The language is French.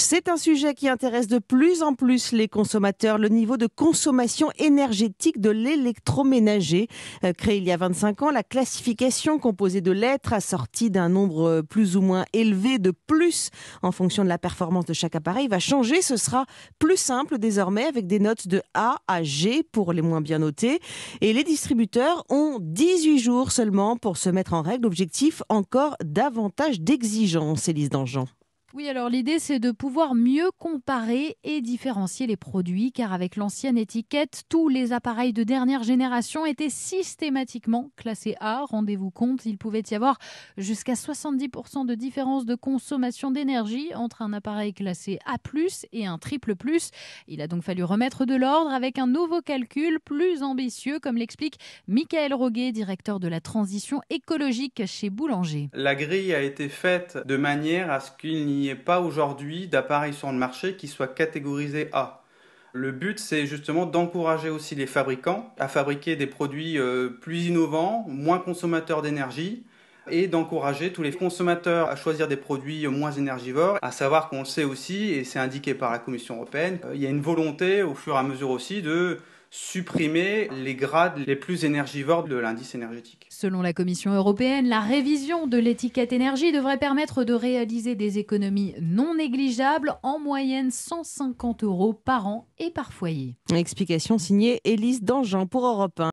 C'est un sujet qui intéresse de plus en plus les consommateurs, le niveau de consommation énergétique de l'électroménager. Euh, créé il y a 25 ans, la classification composée de lettres assorties d'un nombre euh, plus ou moins élevé de plus en fonction de la performance de chaque appareil va changer. Ce sera plus simple désormais avec des notes de A à G pour les moins bien notés. Et les distributeurs ont 18 jours seulement pour se mettre en règle. Objectif encore davantage d'exigence, Élise Dangean. Oui, alors l'idée, c'est de pouvoir mieux comparer et différencier les produits, car avec l'ancienne étiquette, tous les appareils de dernière génération étaient systématiquement classés A. Rendez-vous compte, il pouvait y avoir jusqu'à 70% de différence de consommation d'énergie entre un appareil classé A et un triple plus. Il a donc fallu remettre de l'ordre avec un nouveau calcul plus ambitieux, comme l'explique Michael Roguet, directeur de la transition écologique chez Boulanger. La grille a été faite de manière à ce qu'il n'y n'y ait pas aujourd'hui d'appareils sur le marché qui soient catégorisés A. Le but, c'est justement d'encourager aussi les fabricants à fabriquer des produits euh, plus innovants, moins consommateurs d'énergie, et d'encourager tous les consommateurs à choisir des produits moins énergivores, à savoir qu'on le sait aussi, et c'est indiqué par la Commission européenne, euh, il y a une volonté au fur et à mesure aussi de supprimer les grades les plus énergivores de l'indice énergétique. Selon la Commission européenne, la révision de l'étiquette énergie devrait permettre de réaliser des économies non négligeables, en moyenne 150 euros par an et par foyer. Explication signée Élise Dangean pour Europe 1.